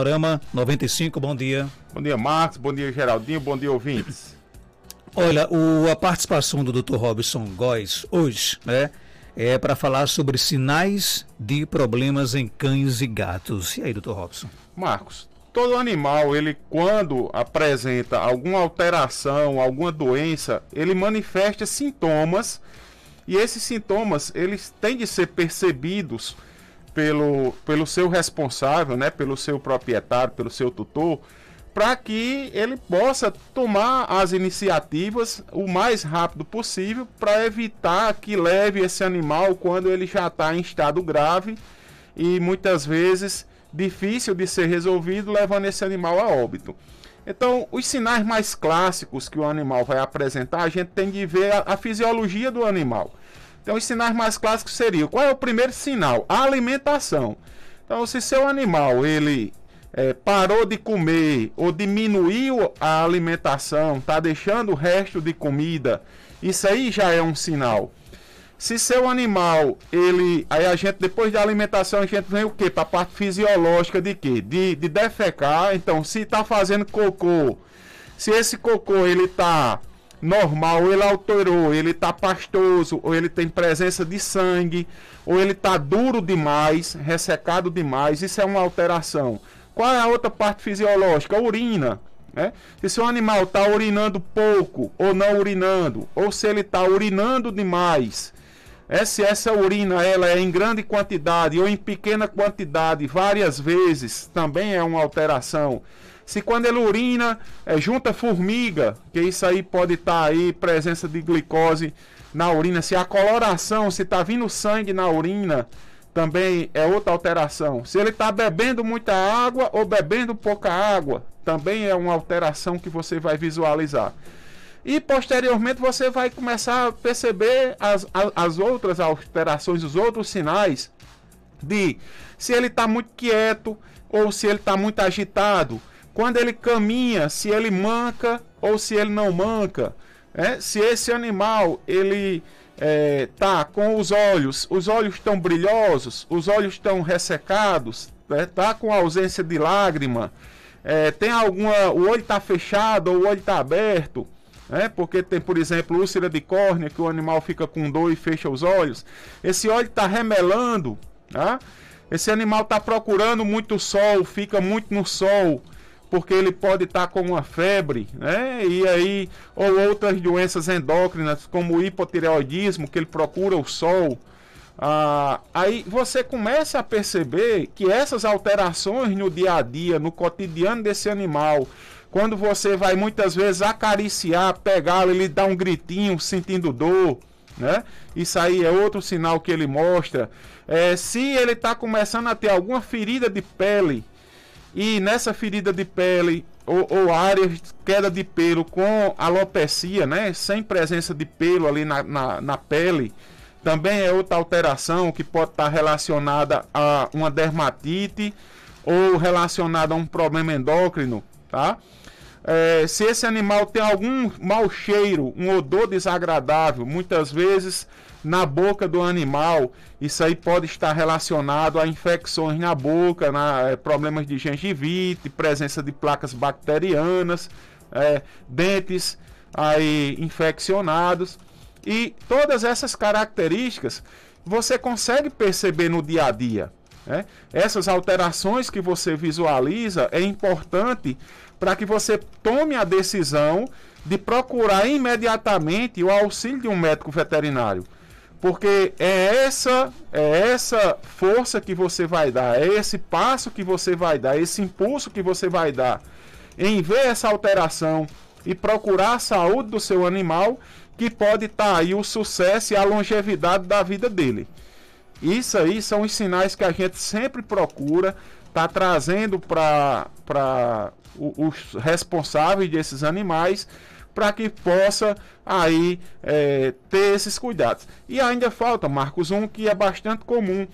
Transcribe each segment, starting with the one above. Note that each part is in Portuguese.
Panorama 95, bom dia. Bom dia, Marcos, bom dia, Geraldinho, bom dia, ouvintes. Olha, o, a participação do Dr. Robson Góes hoje, né, é para falar sobre sinais de problemas em cães e gatos. E aí, Dr. Robson? Marcos, todo animal, ele quando apresenta alguma alteração, alguma doença, ele manifesta sintomas e esses sintomas, eles têm de ser percebidos pelo, pelo seu responsável, né, pelo seu proprietário, pelo seu tutor, para que ele possa tomar as iniciativas o mais rápido possível para evitar que leve esse animal quando ele já está em estado grave e muitas vezes difícil de ser resolvido, levando esse animal a óbito. Então, os sinais mais clássicos que o animal vai apresentar, a gente tem que ver a, a fisiologia do animal. Então, os sinais mais clássicos seriam: qual é o primeiro sinal? A alimentação. Então, se seu animal ele é, parou de comer ou diminuiu a alimentação, está deixando o resto de comida, isso aí já é um sinal. Se seu animal, ele. Aí a gente, depois da alimentação, a gente vem o quê? Para a parte fisiológica de quê? De, de defecar. Então, se está fazendo cocô, se esse cocô ele está normal, ele alterou, ele tá pastoso, ou ele tem presença de sangue, ou ele tá duro demais, ressecado demais, isso é uma alteração. Qual é a outra parte fisiológica? A urina. Né? E se o animal está urinando pouco ou não urinando, ou se ele está urinando demais, é, se essa urina ela é em grande quantidade ou em pequena quantidade várias vezes, também é uma alteração se quando ele urina, é, junta formiga, que isso aí pode estar tá aí, presença de glicose na urina. Se a coloração, se está vindo sangue na urina, também é outra alteração. Se ele está bebendo muita água ou bebendo pouca água, também é uma alteração que você vai visualizar. E posteriormente você vai começar a perceber as, as, as outras alterações, os outros sinais de se ele está muito quieto ou se ele está muito agitado, quando ele caminha, se ele manca ou se ele não manca. É, se esse animal ele é, tá com os olhos, os olhos estão brilhosos, os olhos estão ressecados, né? tá com ausência de lágrima, é, tem alguma, o olho está fechado ou o olho está aberto, né, porque tem, por exemplo, úlcera de córnea que o animal fica com dor e fecha os olhos. Esse olho está remelando, tá? Esse animal está procurando muito sol, fica muito no sol porque ele pode estar com uma febre, né? E aí, ou outras doenças endócrinas, como o hipotireoidismo, que ele procura o sol. Ah, aí você começa a perceber que essas alterações no dia a dia, no cotidiano desse animal, quando você vai muitas vezes acariciar, pegá-lo, ele dá um gritinho sentindo dor, né? Isso aí é outro sinal que ele mostra. É, se ele está começando a ter alguma ferida de pele, e nessa ferida de pele ou, ou de queda de pelo com alopecia, né? Sem presença de pelo ali na, na, na pele, também é outra alteração que pode estar relacionada a uma dermatite ou relacionada a um problema endócrino, tá? É, se esse animal tem algum mau cheiro, um odor desagradável, muitas vezes na boca do animal. Isso aí pode estar relacionado a infecções na boca, na, eh, problemas de gengivite, presença de placas bacterianas, é, dentes aí infeccionados. E todas essas características você consegue perceber no dia a dia. Né? Essas alterações que você visualiza é importante para que você tome a decisão de procurar imediatamente o auxílio de um médico veterinário. Porque é essa, é essa força que você vai dar, é esse passo que você vai dar, esse impulso que você vai dar em ver essa alteração e procurar a saúde do seu animal que pode estar tá aí o sucesso e a longevidade da vida dele. Isso aí são os sinais que a gente sempre procura tá trazendo para os responsáveis desses animais para que possa aí é, ter esses cuidados. E ainda falta, Marcos, um que é bastante comum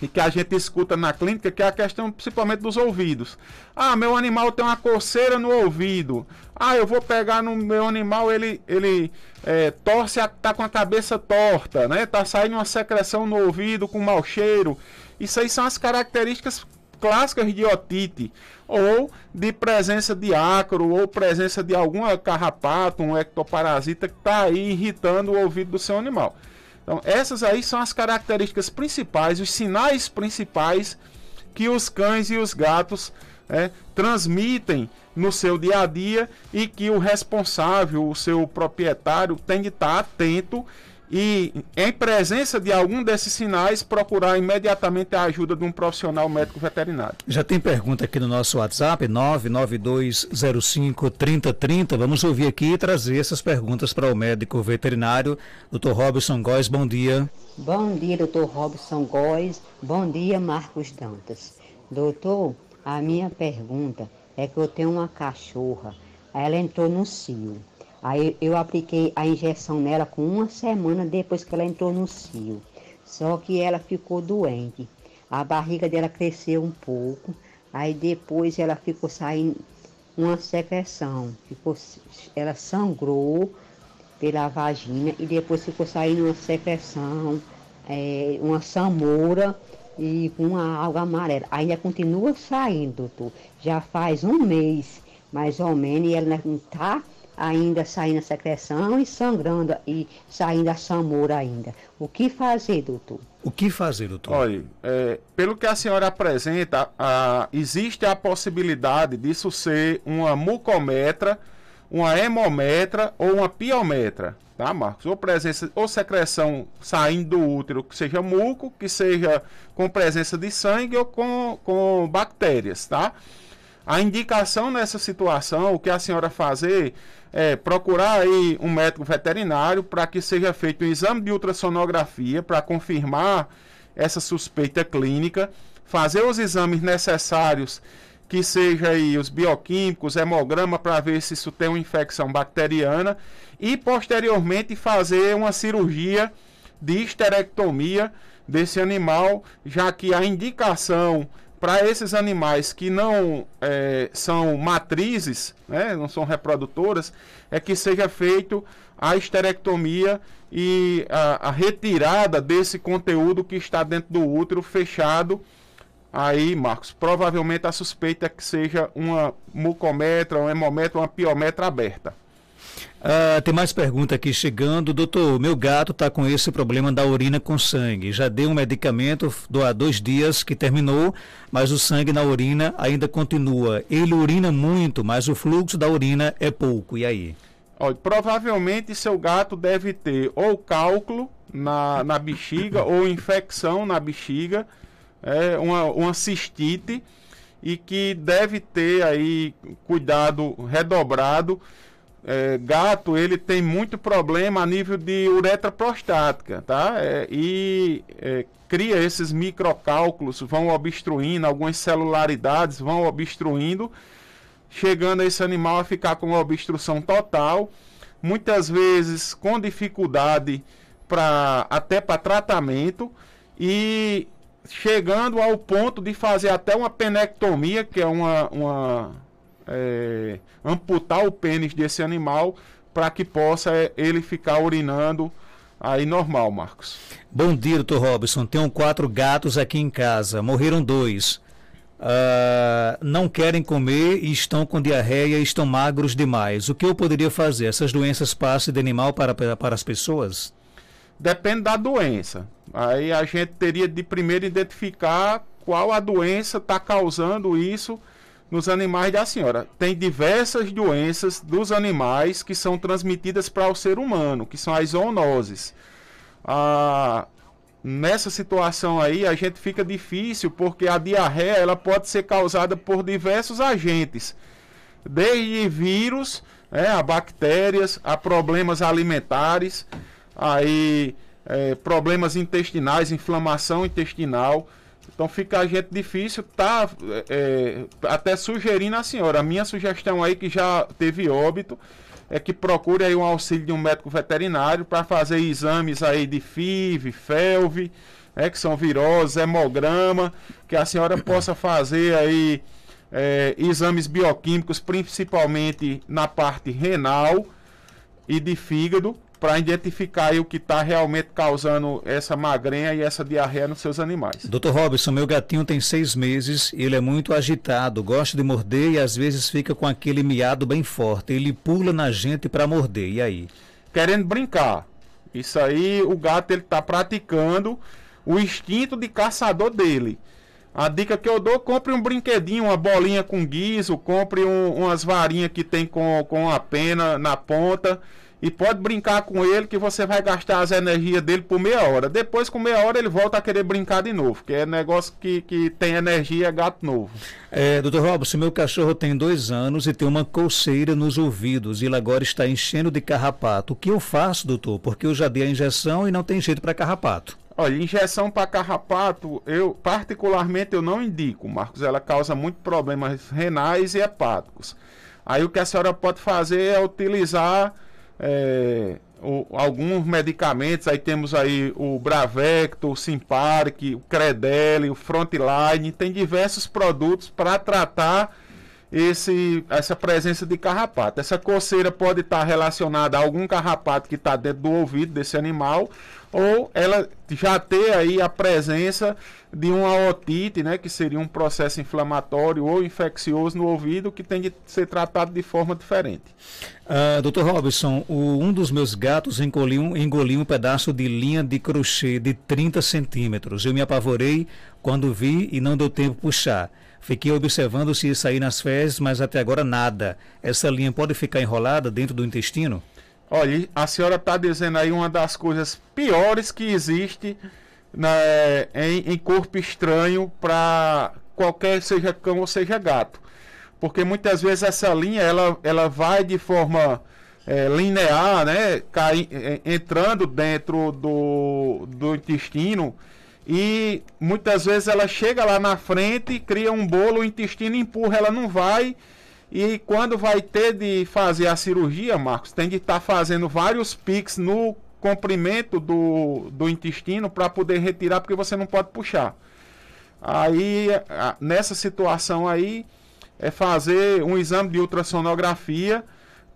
e que a gente escuta na clínica, que é a questão principalmente dos ouvidos. Ah, meu animal tem uma coceira no ouvido. Ah, eu vou pegar no meu animal, ele, ele é, torce, a, tá com a cabeça torta, né? Tá saindo uma secreção no ouvido com mau cheiro. Isso aí são as características clássicas de otite, ou de presença de ácaro, ou presença de alguma carrapato, um ectoparasita que está aí irritando o ouvido do seu animal. Então, essas aí são as características principais, os sinais principais que os cães e os gatos é, transmitem no seu dia a dia e que o responsável, o seu proprietário, tem de estar tá atento e, em presença de algum desses sinais, procurar imediatamente a ajuda de um profissional médico veterinário. Já tem pergunta aqui no nosso WhatsApp, 992053030. Vamos ouvir aqui e trazer essas perguntas para o médico veterinário, Dr. Robson Góes. Bom dia. Bom dia, Dr. Robson Góes. Bom dia, Marcos Dantas. Doutor, a minha pergunta é que eu tenho uma cachorra. Ela entrou no cio Aí eu apliquei a injeção nela com uma semana depois que ela entrou no cio. Só que ela ficou doente. A barriga dela cresceu um pouco. Aí depois ela ficou saindo uma secreção. Ficou, ela sangrou pela vagina e depois ficou saindo uma secreção, é, uma samoura e com uma água amarela. Ainda continua saindo, doutor. Já faz um mês, mais ou menos, e ela não está ainda saindo a secreção e sangrando e saindo a samura ainda. O que fazer, doutor? O que fazer, doutor? Olha, é, pelo que a senhora apresenta, a, existe a possibilidade disso ser uma mucometra, uma hemometra ou uma piometra, tá, Marcos? Ou presença ou secreção saindo do útero, que seja muco, que seja com presença de sangue ou com, com bactérias, tá? A indicação nessa situação, o que a senhora fazer é procurar aí um médico veterinário para que seja feito um exame de ultrassonografia para confirmar essa suspeita clínica, fazer os exames necessários, que seja aí os bioquímicos, hemograma para ver se isso tem uma infecção bacteriana e posteriormente fazer uma cirurgia de esterectomia desse animal, já que a indicação para esses animais que não é, são matrizes, né, não são reprodutoras, é que seja feito a esterectomia e a, a retirada desse conteúdo que está dentro do útero fechado. Aí, Marcos, provavelmente a suspeita é que seja uma mucometra, um hemometra, uma piometra aberta. Ah, tem mais pergunta aqui chegando. Doutor, meu gato está com esse problema da urina com sangue. Já deu um medicamento do, há dois dias que terminou, mas o sangue na urina ainda continua. Ele urina muito, mas o fluxo da urina é pouco. E aí? Olha, provavelmente seu gato deve ter ou cálculo na, na bexiga ou infecção na bexiga, é, uma, uma cistite e que deve ter aí cuidado redobrado é, gato ele tem muito problema a nível de uretra prostática, tá? É, e é, cria esses microcálculos, vão obstruindo, algumas celularidades vão obstruindo, chegando esse animal a ficar com uma obstrução total, muitas vezes com dificuldade para até para tratamento e chegando ao ponto de fazer até uma penectomia, que é uma, uma é, amputar o pênis desse animal para que possa é, ele ficar urinando aí normal, Marcos. Bom dia, doutor Robson. Tenho quatro gatos aqui em casa. Morreram dois. Uh, não querem comer e estão com diarreia e estão magros demais. O que eu poderia fazer? Essas doenças passam de animal para, para as pessoas? Depende da doença. Aí a gente teria de primeiro identificar qual a doença está causando isso nos animais da senhora. Tem diversas doenças dos animais que são transmitidas para o ser humano, que são as zoonoses. Ah, nessa situação aí a gente fica difícil porque a diarreia ela pode ser causada por diversos agentes, desde vírus, né, a bactérias, a problemas alimentares, aí é, problemas intestinais, inflamação intestinal. Então fica a gente difícil tá é, é, até sugerindo a senhora. A minha sugestão aí que já teve óbito é que procure aí um auxílio de um médico veterinário para fazer exames aí de FIV, FELV, né, que são viroses, hemograma, que a senhora possa fazer aí é, exames bioquímicos, principalmente na parte renal e de fígado, para identificar o que está realmente causando essa magrenha e essa diarreia nos seus animais. Dr. Robson, meu gatinho tem seis meses e ele é muito agitado, gosta de morder e às vezes fica com aquele miado bem forte. Ele pula na gente para morder. E aí? Querendo brincar. Isso aí, o gato ele está praticando o instinto de caçador dele. A dica que eu dou, compre um brinquedinho, uma bolinha com guiso, compre um, umas varinhas que tem com, com a pena na ponta e pode brincar com ele que você vai gastar as energias dele por meia hora. Depois, com meia hora, ele volta a querer brincar de novo, que é negócio que, que tem energia, é gato novo. É, doutor Robson, meu cachorro tem dois anos e tem uma couceira nos ouvidos e ele agora está enchendo de carrapato. O que eu faço, doutor? Porque eu já dei a injeção e não tem jeito para carrapato. Olha, injeção para carrapato, eu particularmente eu não indico, Marcos. Ela causa muito problemas renais e hepáticos. Aí o que a senhora pode fazer é utilizar é, o, alguns medicamentos, aí temos aí o Bravecto, o Simparic, o Credelli, o Frontline, tem diversos produtos para tratar esse, essa presença de carrapato. Essa coceira pode estar tá relacionada a algum carrapato que está dentro do ouvido desse animal, ou ela já ter aí a presença de uma otite, né, que seria um processo inflamatório ou infeccioso no ouvido que tem de ser tratado de forma diferente. Uh, ah, Dr. Robson, o, um dos meus gatos engoliu, engoliu um pedaço de linha de crochê de 30 centímetros. Eu me apavorei quando vi e não deu tempo puxar. Fiquei observando se ia sair nas fezes, mas até agora nada. Essa linha pode ficar enrolada dentro do intestino? Olha, a senhora está dizendo aí uma das coisas piores que existe né, em, em corpo estranho para qualquer, seja cão ou seja gato. Porque muitas vezes essa linha ela, ela vai de forma é, linear, né? Cai, é, entrando dentro do, do intestino e muitas vezes ela chega lá na frente, cria um bolo, o intestino empurra, ela não vai e quando vai ter de fazer a cirurgia, Marcos, tem de estar tá fazendo vários piques no comprimento do, do intestino para poder retirar, porque você não pode puxar. Aí, nessa situação aí, é fazer um exame de ultrassonografia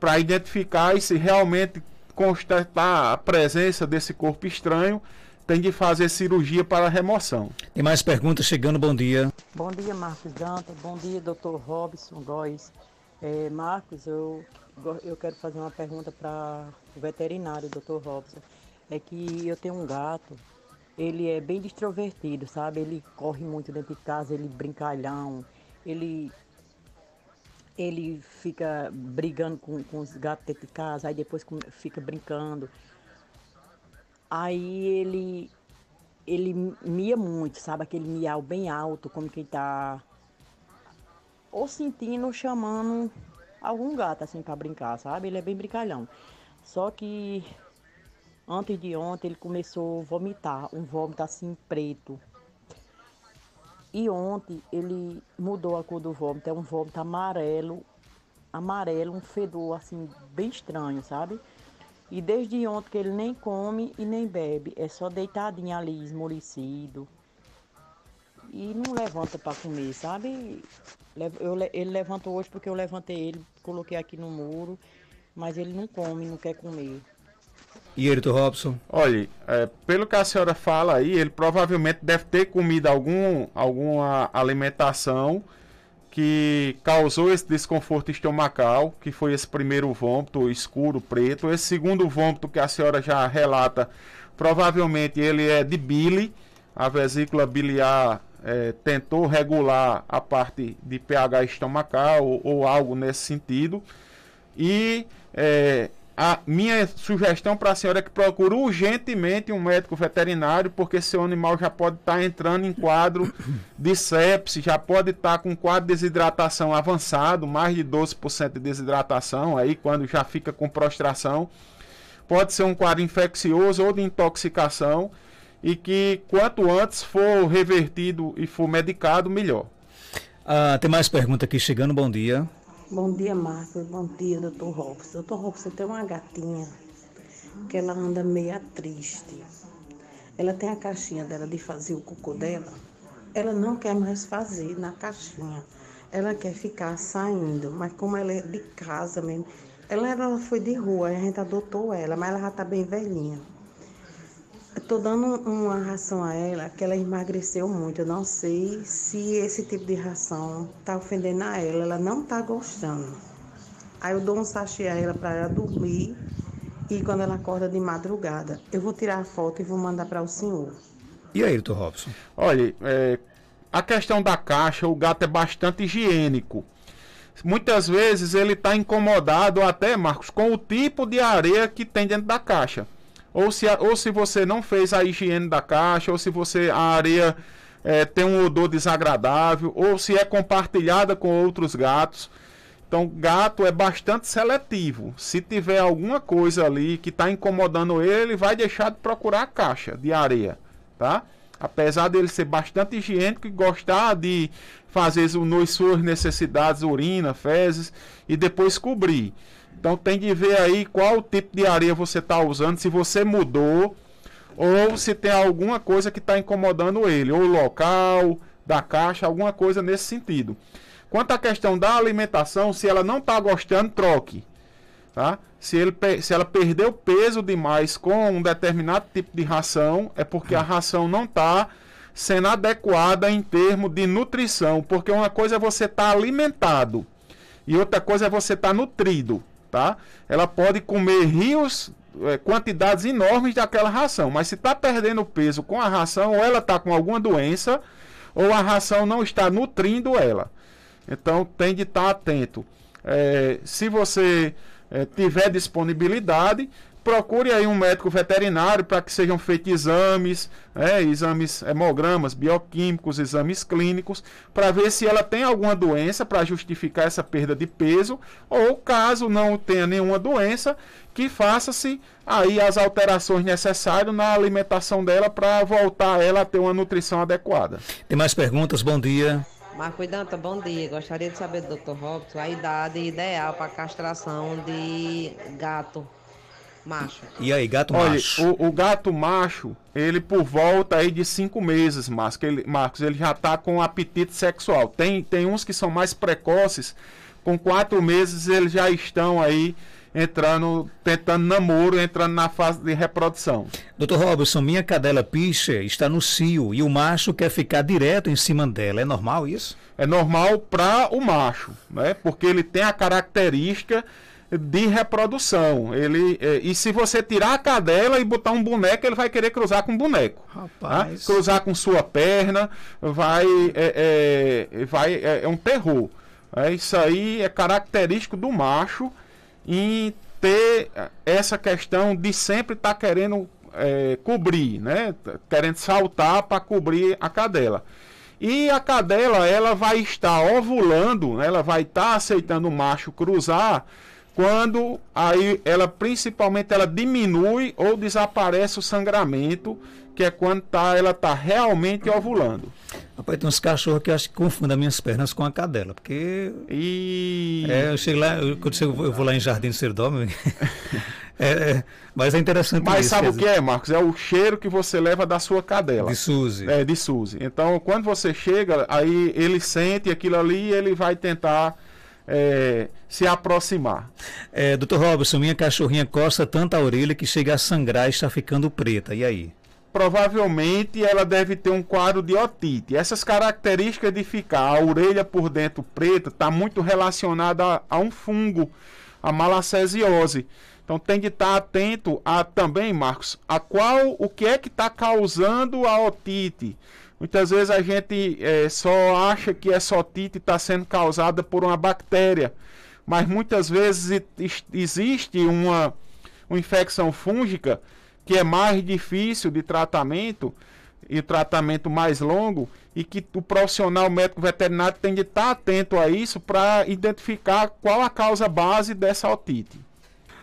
para identificar e se realmente constatar a presença desse corpo estranho tem que fazer cirurgia para remoção. Tem mais perguntas chegando, bom dia. Bom dia, Marcos Danta, bom dia, doutor Robson Góes. É, Marcos, eu, eu quero fazer uma pergunta para o veterinário, doutor Robson. É que eu tenho um gato, ele é bem extrovertido, sabe? Ele corre muito dentro de casa, ele brincalhão, ele ele fica brigando com, com os gatos dentro de casa, aí depois fica brincando. Aí ele ele mia muito, sabe? Aquele miau bem alto, como quem tá ou sentindo, ou chamando algum gato assim para brincar, sabe? Ele é bem brincalhão. Só que antes de ontem ele começou a vomitar, um vômito assim preto. E ontem ele mudou a cor do vômito, é um vômito amarelo, amarelo, um fedor assim bem estranho, sabe? E desde ontem que ele nem come e nem bebe, é só deitadinho ali, esmorecido. E não levanta para comer, sabe? Eu, ele levantou hoje porque eu levantei ele, coloquei aqui no muro, mas ele não come, não quer comer. E Erito Robson? Olha, é, pelo que a senhora fala aí, ele provavelmente deve ter comido algum, alguma alimentação que causou esse desconforto estomacal, que foi esse primeiro vômito escuro, preto. Esse segundo vômito que a senhora já relata, provavelmente ele é de bile. A vesícula biliar é, tentou regular a parte de pH estomacal ou, ou algo nesse sentido. E é, a minha sugestão para a senhora é que procure urgentemente um médico veterinário, porque seu animal já pode estar tá entrando em quadro de sepse, já pode estar tá com quadro de desidratação avançado, mais de 12% de desidratação, aí quando já fica com prostração. Pode ser um quadro infeccioso ou de intoxicação, e que quanto antes for revertido e for medicado, melhor. Ah, tem mais pergunta aqui chegando, bom dia. Bom dia, Márcia. Bom dia, doutor Robson. Doutor Robson tem uma gatinha que ela anda meia triste. Ela tem a caixinha dela de fazer o cocô dela. Ela não quer mais fazer na caixinha. Ela quer ficar saindo, mas como ela é de casa mesmo, ela, ela foi de rua, a gente adotou ela, mas ela já está bem velhinha. Estou dando uma ração a ela que ela emagreceu muito. Eu não sei se esse tipo de ração está ofendendo a ela. Ela não está gostando. Aí eu dou um sachê a ela para ela dormir e quando ela acorda de madrugada. Eu vou tirar a foto e vou mandar para o senhor. E aí, doutor Robson? Olha, é, a questão da caixa, o gato é bastante higiênico. Muitas vezes ele está incomodado até, Marcos, com o tipo de areia que tem dentro da caixa ou se, ou se você não fez a higiene da caixa, ou se você a areia é, tem um odor desagradável, ou se é compartilhada com outros gatos. Então, gato é bastante seletivo. Se tiver alguma coisa ali que está incomodando ele, ele vai deixar de procurar a caixa de areia, tá? Apesar dele ser bastante higiênico e gostar de fazer nas suas necessidades urina, fezes e depois cobrir. Então tem que ver aí qual tipo de areia você está usando, se você mudou ou se tem alguma coisa que está incomodando ele, ou local da caixa, alguma coisa nesse sentido. Quanto à questão da alimentação, se ela não está gostando, troque. Tá? Se, ele, se ela perdeu peso demais com um determinado tipo de ração, é porque a ração não está sendo adequada em termos de nutrição. Porque uma coisa é você estar tá alimentado e outra coisa é você estar tá nutrido tá? Ela pode comer rios, é, quantidades enormes daquela ração, mas se está perdendo peso com a ração, ou ela está com alguma doença, ou a ração não está nutrindo ela. Então tem de estar tá atento. É, se você é, tiver disponibilidade, procure aí um médico veterinário para que sejam feitos exames, né, exames hemogramas, bioquímicos, exames clínicos, para ver se ela tem alguma doença para justificar essa perda de peso, ou caso não tenha nenhuma doença, que faça-se aí as alterações necessárias na alimentação dela para voltar ela a ter uma nutrição adequada. Tem mais perguntas? Bom dia. Marco Idanta, bom dia. Gostaria de saber Dr. Robson a idade ideal para castração de gato. Macho. E aí, gato Olha, macho? O, o gato macho, ele por volta aí de cinco meses, Marcos, ele, Marcos, ele já tá com apetite sexual. Tem, tem uns que são mais precoces, com quatro meses eles já estão aí entrando, tentando namoro, entrando na fase de reprodução. Doutor Robson, minha cadela piche está no cio e o macho quer ficar direto em cima dela. É normal isso? É normal para o macho, né? Porque ele tem a característica de reprodução. Ele, é, e se você tirar a cadela e botar um boneco, ele vai querer cruzar com um boneco. Tá? Rapaz. Tá? Cruzar com sua perna, vai. É, é vai é, é, um terror. É, isso aí é característico do macho em ter essa questão de sempre estar tá querendo é, cobrir, né? Tá querendo saltar para cobrir a cadela. E a cadela, ela vai estar ovulando, né? ela vai estar aceitando o macho cruzar quando aí ela principalmente ela diminui ou desaparece o sangramento, que é quando tá, ela está realmente ovulando. Rapaz, tem uns cachorros que eu acho que confundem minhas pernas com a cadela, porque. E... É, eu chego lá, eu, quando eu, chego, eu vou lá em Jardim do Seridó, é, é, mas é interessante Mas isso, sabe o que dizer... é, Marcos? É o cheiro que você leva da sua cadela. De Suzy. É, de Suzy. Então, quando você chega, aí ele sente aquilo ali e ele vai tentar é, se aproximar. É, Dr. Robson, minha cachorrinha coça tanta a orelha que chega a sangrar e está ficando preta. E aí? Provavelmente ela deve ter um quadro de otite. Essas características de ficar a orelha por dentro preta está muito relacionada a, a, um fungo, a malacesiose. Então tem que estar tá atento a também, Marcos, a qual o que é que está causando a otite Muitas vezes a gente é, só acha que a sotite está sendo causada por uma bactéria, mas muitas vezes existe uma, uma infecção fúngica que é mais difícil de tratamento e tratamento mais longo e que o profissional médico veterinário tem de estar tá atento a isso para identificar qual a causa base dessa otite.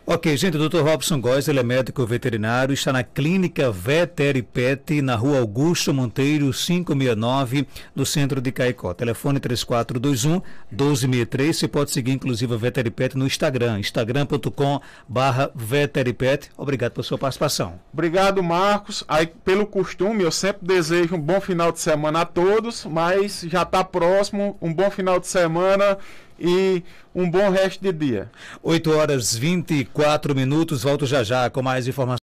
Ok, gente, o Dr. Robson Góes, ele é médico veterinário, está na clínica Veteripet, na rua Augusto Monteiro, 569, no centro de Caicó. Telefone 3421 1263. Você pode seguir, inclusive, a Veteripet no Instagram, instagram.com barra Veteripet. Obrigado pela sua participação. Obrigado, Marcos. Aí, pelo costume, eu sempre desejo um bom final de semana a todos, mas já está próximo, um bom final de semana e um bom resto de dia. 8 horas 24 minutos, volto já já com mais informações.